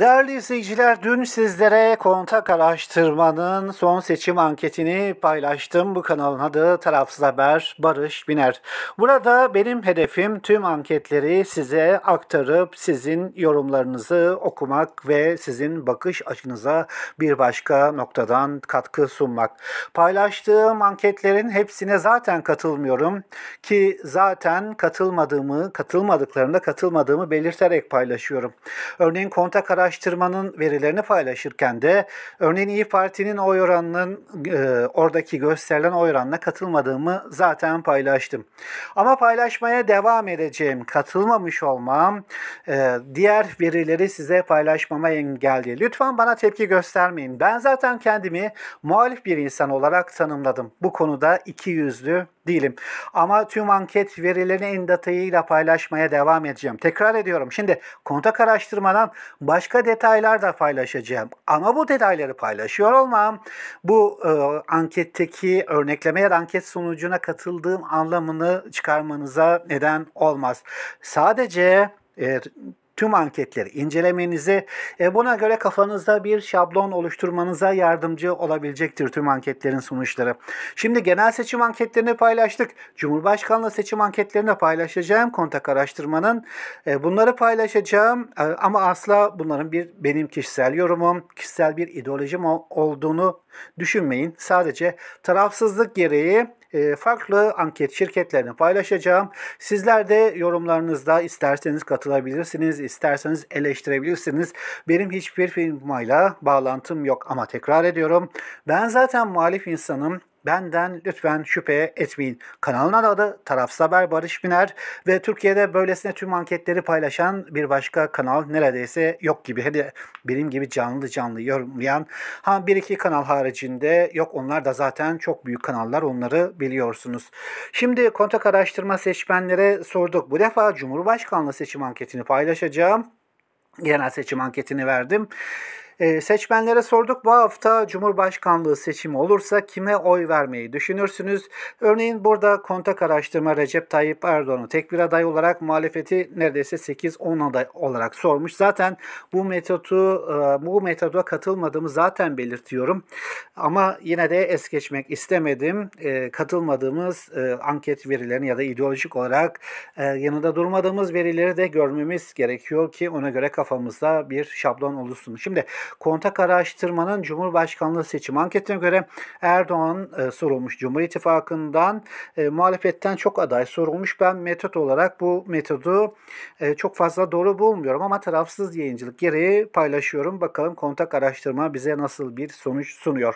Değerli izleyiciler, dün sizlere kontak araştırmanın son seçim anketini paylaştım. Bu kanalın adı Tarafsız Haber Barış Biner. Burada benim hedefim tüm anketleri size aktarıp sizin yorumlarınızı okumak ve sizin bakış açınıza bir başka noktadan katkı sunmak. Paylaştığım anketlerin hepsine zaten katılmıyorum ki zaten katılmadığımı, katılmadıklarında katılmadığımı belirterek paylaşıyorum. Örneğin kontak araştırmanın araştırmanın verilerini paylaşırken de örneğin İyi Parti'nin oy oranının e, oradaki gösterilen oy oranına katılmadığımı zaten paylaştım. Ama paylaşmaya devam edeceğim. Katılmamış olmam e, diğer verileri size paylaşmama engel değil. Lütfen bana tepki göstermeyin. Ben zaten kendimi muhalif bir insan olarak tanımladım. Bu konuda iki yüzlü değilim. Ama tüm anket verilerini en detayıyla paylaşmaya devam edeceğim. Tekrar ediyorum. Şimdi kontak araştırmadan başka detaylar da paylaşacağım. Ama bu detayları paylaşıyor olmam bu e, anketteki örnekleme ya da anket sonucuna katıldığım anlamını çıkarmanıza neden olmaz. Sadece e, tüm anketleri incelemenizi, e, buna göre kafanızda bir şablon oluşturmanıza yardımcı olabilecektir tüm anketlerin sonuçları. Şimdi genel seçim anketlerini paylaştık. Cumhurbaşkanlığı seçim anketlerini paylaşacağım. Kontak araştırmanın e, bunları paylaşacağım e, ama asla bunların bir benim kişisel yorumum, kişisel bir ideolojim olduğunu düşünmeyin. Sadece tarafsızlık gereği e, farklı anket şirketlerini paylaşacağım. Sizler de yorumlarınızda isterseniz katılabilirsiniz, isterseniz eleştirebilirsiniz. Benim hiçbir firmayla bağlantım yok ama tekrar ediyorum. Ben zaten muhalif insanım benden lütfen şüphe etmeyin. Kanalın adı Tarafsız Haber Barış Biner ve Türkiye'de böylesine tüm anketleri paylaşan bir başka kanal neredeyse yok gibi. Hani benim gibi canlı canlı yorumlayan ha bir iki kanal haricinde yok onlar da zaten çok büyük kanallar onları biliyorsunuz. Şimdi kontak araştırma seçmenlere sorduk. Bu defa Cumhurbaşkanlığı seçim anketini paylaşacağım. Genel seçim anketini verdim. E, seçmenlere sorduk bu hafta Cumhurbaşkanlığı seçimi olursa kime oy vermeyi düşünürsünüz? Örneğin burada kontak araştırma Recep Tayyip Erdoğan'ı tek bir aday olarak muhalefeti neredeyse 8-10 aday olarak sormuş. Zaten bu metodu e, bu metoda katılmadığımı zaten belirtiyorum. Ama yine de es geçmek istemedim. E, katılmadığımız e, anket verilerini ya da ideolojik olarak e, yanında durmadığımız verileri de görmemiz gerekiyor ki ona göre kafamızda bir şablon oluşsun. Şimdi Kontak araştırmanın Cumhurbaşkanlığı seçim anketine göre Erdoğan e, sorulmuş. Cumhur İttifakı'ndan e, muhalefetten çok aday sorulmuş. Ben metot olarak bu metodu e, çok fazla doğru bulmuyorum ama tarafsız yayıncılık gereği paylaşıyorum. Bakalım kontak araştırma bize nasıl bir sonuç sunuyor.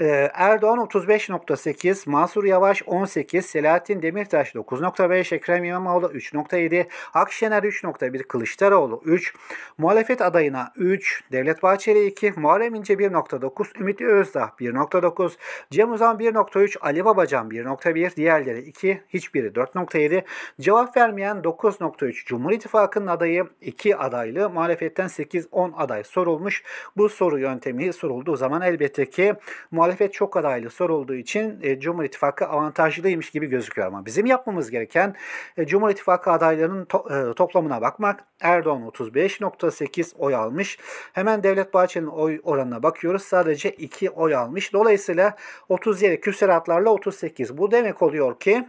E, Erdoğan 35.8, Mansur Yavaş 18, Selahattin Demirtaş 9.5, Ekrem İmamoğlu 3.7, Akşener 3.1, Kılıçdaroğlu 3, muhalefet adayına 3, devlet Bahçeli 2, Muharrem İnce 1.9, Ümit Özdağ 1.9, Cem Uzan 1.3, Ali Babacan 1.1, diğerleri 2, hiçbiri 4.7, cevap vermeyen 9.3, Cumhur İttifakı'nın adayı 2 adaylı, muhalefetten 8-10 aday sorulmuş. Bu soru yöntemi sorulduğu zaman elbette ki muhalefet çok adaylı sorulduğu için e, Cumhur İttifakı avantajlıymış gibi gözüküyor ama bizim yapmamız gereken e, Cumhur İttifakı adaylarının to- e, toplamına bakmak. Erdoğan 35.8 oy almış. Hemen devlet Devlet Bahçeli'nin oy oranına bakıyoruz. Sadece 2 oy almış. Dolayısıyla 37 küsur hatlarla 38. Bu demek oluyor ki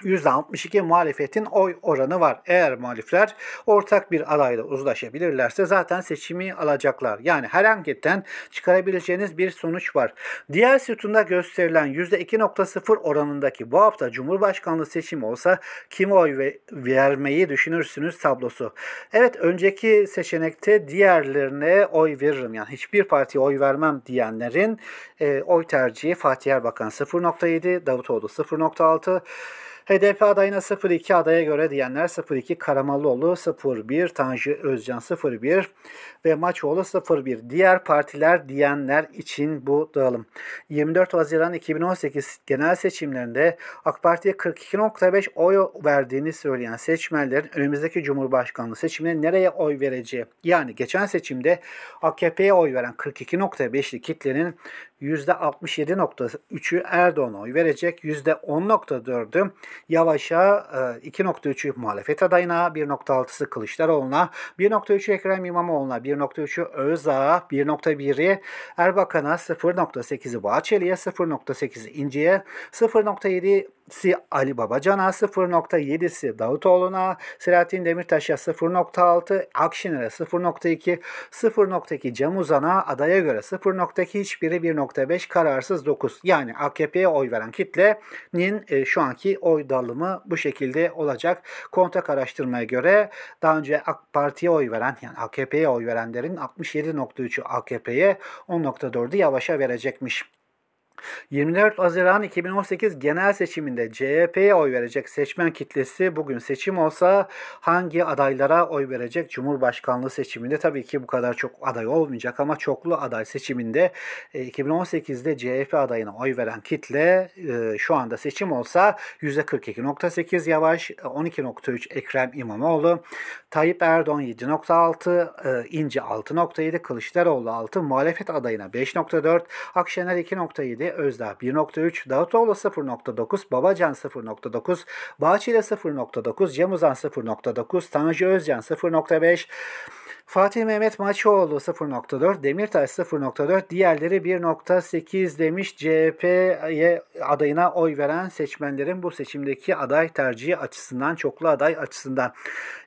%62 muhalefetin oy oranı var. Eğer muhalifler ortak bir adayla uzlaşabilirlerse zaten seçimi alacaklar. Yani her anketten çıkarabileceğiniz bir sonuç var. Diğer sütunda gösterilen %2.0 oranındaki bu hafta Cumhurbaşkanlığı seçimi olsa kim oy vermeyi düşünürsünüz tablosu. Evet önceki seçenekte diğerlerine oy veririm. Yani hiçbir partiye oy vermem diyenlerin e, oy tercihi Fatih Erbakan 0.7, Davutoğlu 0.6, HDP adayına 0.2 adaya göre diyenler 0-2 Karamallıoğlu 0-1, Tanju Özcan 0-1 ve Maçoğlu 0-1. Diğer partiler diyenler için bu dağılım. 24 Haziran 2018 genel seçimlerinde AK Parti'ye 42.5 oy verdiğini söyleyen seçmenlerin önümüzdeki Cumhurbaşkanlığı seçimine nereye oy vereceği yani geçen seçimde AKP'ye oy veren 42.5'li kitlenin %67.3'ü Erdoğan'a oy verecek, %10.4'ü Yavaş'a, 2.3'ü e, muhalefet adayına, 1.6'sı Kılıçdaroğlu'na, 1.3'ü Ekrem İmamoğlu'na, 1.3'ü Özdağ'a, 1.1'i Erbakan'a, 0.8'i Bahçeli'ye, 0.8'i İnce'ye, 0.7'i Ali Babacan'a 0.7'si Davutoğlu'na, Selahattin Demirtaş'a 0.6, Akşener'e 0.2, 0.2 Cem Uzan'a, adaya göre 0.2 hiçbiri 1.5 kararsız 9. Yani AKP'ye oy veren kitlenin e, şu anki oy oy dağılımı bu şekilde olacak. Kontak araştırmaya göre daha önce AK Parti'ye oy veren yani AKP'ye oy verenlerin 67.3'ü AKP'ye 10.4'ü Yavaş'a verecekmiş. 24 Haziran 2018 genel seçiminde CHP'ye oy verecek seçmen kitlesi bugün seçim olsa hangi adaylara oy verecek? Cumhurbaşkanlığı seçiminde tabii ki bu kadar çok aday olmayacak ama çoklu aday seçiminde 2018'de e, CHP adayına oy veren kitle e, şu anda seçim olsa %42.8 Yavaş, 12.3 e, Ekrem İmamoğlu, Tayyip Erdoğan 7.6, İnce 6.7, Kılıçdaroğlu 6, muhalefet adayına 5.4, Akşener 2.7, Karaköy, Özdağ 1.3, Davutoğlu 0.9, Babacan 0.9, Bahçeli 0.9, Cemuzan 0.9, Tanju Özcan 0.5, Fatih Mehmet Maçoğlu 0.4, Demirtaş 0.4, diğerleri 1.8 demiş CHP'ye adayına oy veren seçmenlerin bu seçimdeki aday tercihi açısından, çoklu aday açısından.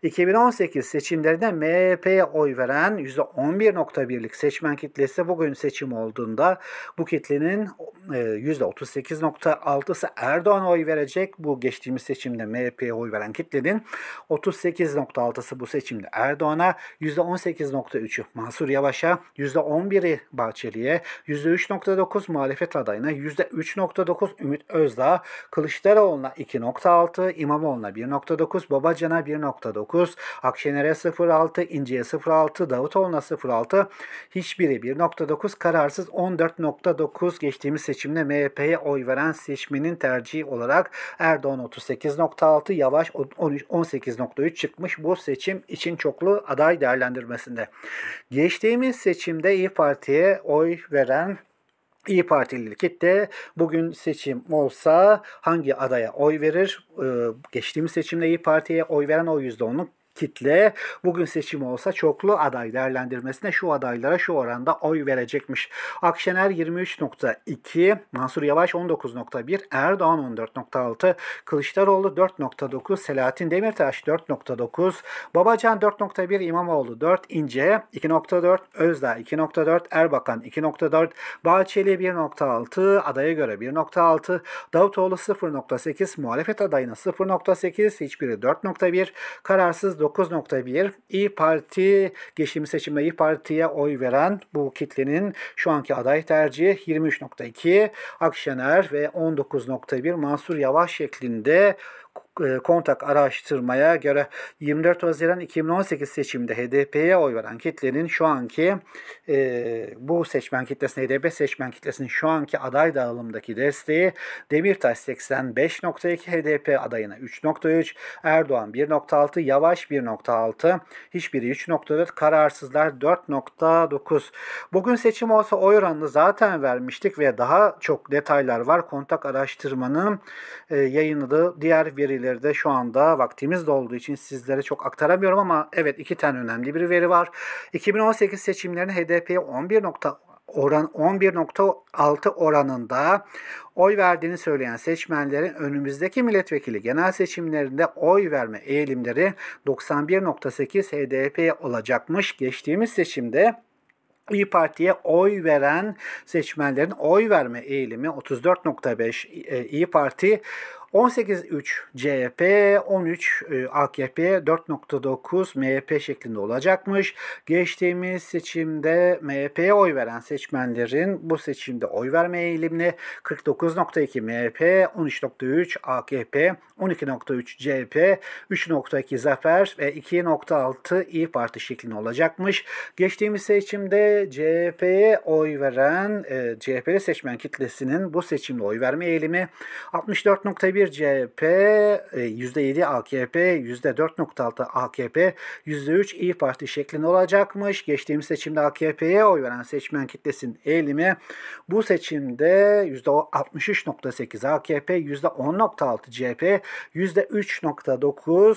2018 seçimlerinde MHP'ye oy veren %11.1'lik seçmen kitlesi bugün seçim olduğunda bu kitlenin %38.6'sı e, Erdoğan oy verecek. Bu geçtiğimiz seçimde MHP'ye oy veren kitlenin 38.6'sı bu seçimde Erdoğan'a, %10 %18.3'ü Mansur Yavaş'a, %11'i Bahçeli'ye, %3.9 muhalefet adayına, %3.9 Ümit Özdağ, Kılıçdaroğlu'na 2.6, İmamoğlu'na 1.9, Babacan'a 1.9, Akşener'e 0.6, İnciye 0.6, Davutoğlu'na 0.6, hiçbiri 1.9, kararsız 14.9 geçtiğimiz seçimde MHP'ye oy veren seçmenin tercihi olarak Erdoğan 38.6, Yavaş 18.3 çıkmış bu seçim için çoklu aday değerlendirme görülmesinde. Geçtiğimiz seçimde İyi Parti'ye oy veren İyi Partili kitle bugün seçim olsa hangi adaya oy verir? Ee, geçtiğimiz seçimde İyi Parti'ye oy veren o %10'luk kitle bugün seçim olsa çoklu aday değerlendirmesine şu adaylara şu oranda oy verecekmiş. Akşener 23.2, Mansur Yavaş 19.1, Erdoğan 14.6, Kılıçdaroğlu 4.9, Selahattin Demirtaş 4.9, Babacan 4.1, İmamoğlu 4, İnce 2.4, Özda 2.4, Erbakan 2.4, Bahçeli 1.6, adaya göre 1.6, Davutoğlu 0.8, muhalefet adayına 0.8, hiçbiri 4.1, kararsız 9.1 İyi Parti geçtiğimiz seçimde İyi Parti'ye oy veren bu kitlenin şu anki aday tercihi 23.2 Akşener ve 19.1 Mansur Yavaş şeklinde e, kontak araştırmaya göre 24 Haziran 2018 seçiminde HDP'ye oy veren kitlenin şu anki e, bu seçmen kitlesine HDP seçmen kitlesinin şu anki aday dağılımındaki desteği Demirtaş 85.2 HDP adayına 3.3 Erdoğan 1.6 Yavaş 1.6 hiçbiri 3.4 kararsızlar 4.9 bugün seçim olsa oy oranını zaten vermiştik ve daha çok detaylar var kontak araştırmanın e, yayınladığı diğer veriler şeyleri de şu anda vaktimiz dolduğu için sizlere çok aktaramıyorum ama evet iki tane önemli bir veri var. 2018 seçimlerinde HDP 11 nokta oran 11.6 oranında oy verdiğini söyleyen seçmenlerin önümüzdeki milletvekili genel seçimlerinde oy verme eğilimleri 91.8 HDP'ye olacakmış. Geçtiğimiz seçimde İyi Parti'ye oy veren seçmenlerin oy verme eğilimi 34.5 e, İyi Parti 18.3 CHP, 13 AKP, 4.9 MHP şeklinde olacakmış. Geçtiğimiz seçimde MHP'ye oy veren seçmenlerin bu seçimde oy verme eğilimini 49.2 MHP, 13.3 AKP, 12.3 CHP, 3.2 Zafer ve 2.6 İyi Parti şeklinde olacakmış. Geçtiğimiz seçimde CHP'ye oy veren e, CHP'li seçmen kitlesinin bu seçimde oy verme eğilimi 64.1 %1 CHP, %7 AKP, %4.6 AKP, %3 İyi Parti şeklinde olacakmış. Geçtiğimiz seçimde AKP'ye oy veren seçmen kitlesinin eğilimi bu seçimde %63.8 AKP, %10.6 CHP, %3.9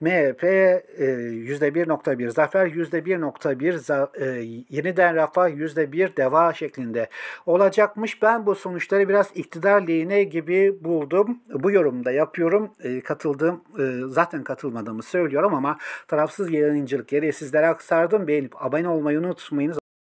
MHP, %1.1 Zafer, %1.1 e, Yeniden Rafa, %1 Deva şeklinde olacakmış. Ben bu sonuçları biraz iktidar lehine gibi buldum. Bu bu yorumda yapıyorum. E, katıldığım, e, zaten katılmadığımı söylüyorum ama tarafsız yayıncılık yeri sizlere aktardım. Beğenip abone olmayı unutmayınız.